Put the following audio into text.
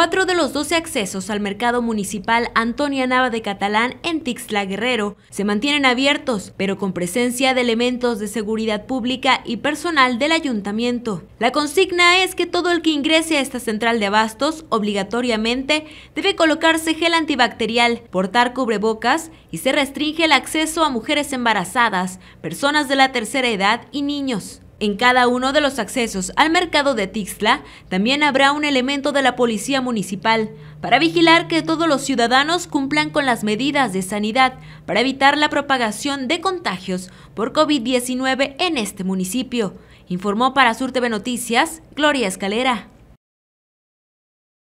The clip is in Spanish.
Cuatro de los 12 accesos al mercado municipal Antonia Nava de Catalán en Tixla Guerrero se mantienen abiertos, pero con presencia de elementos de seguridad pública y personal del ayuntamiento. La consigna es que todo el que ingrese a esta central de abastos obligatoriamente debe colocarse gel antibacterial, portar cubrebocas y se restringe el acceso a mujeres embarazadas, personas de la tercera edad y niños. En cada uno de los accesos al mercado de Tixla también habrá un elemento de la policía municipal para vigilar que todos los ciudadanos cumplan con las medidas de sanidad para evitar la propagación de contagios por COVID-19 en este municipio, informó para Sur TV Noticias Gloria Escalera.